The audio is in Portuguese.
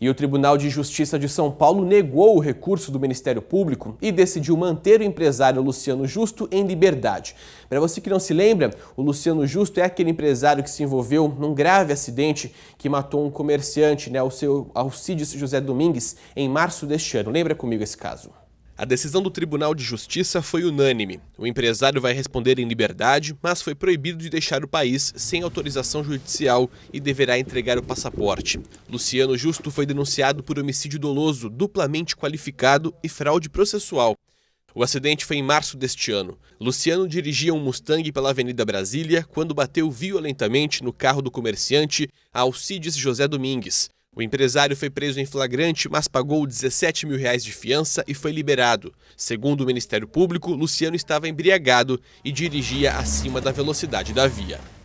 E o Tribunal de Justiça de São Paulo negou o recurso do Ministério Público e decidiu manter o empresário Luciano Justo em liberdade. Para você que não se lembra, o Luciano Justo é aquele empresário que se envolveu num grave acidente que matou um comerciante, né, o seu Alcides José Domingues, em março deste ano. Lembra comigo esse caso? A decisão do Tribunal de Justiça foi unânime. O empresário vai responder em liberdade, mas foi proibido de deixar o país sem autorização judicial e deverá entregar o passaporte. Luciano Justo foi denunciado por homicídio doloso, duplamente qualificado e fraude processual. O acidente foi em março deste ano. Luciano dirigia um Mustang pela Avenida Brasília quando bateu violentamente no carro do comerciante Alcides José Domingues. O empresário foi preso em flagrante, mas pagou 17 mil reais de fiança e foi liberado. Segundo o Ministério Público, Luciano estava embriagado e dirigia acima da velocidade da via.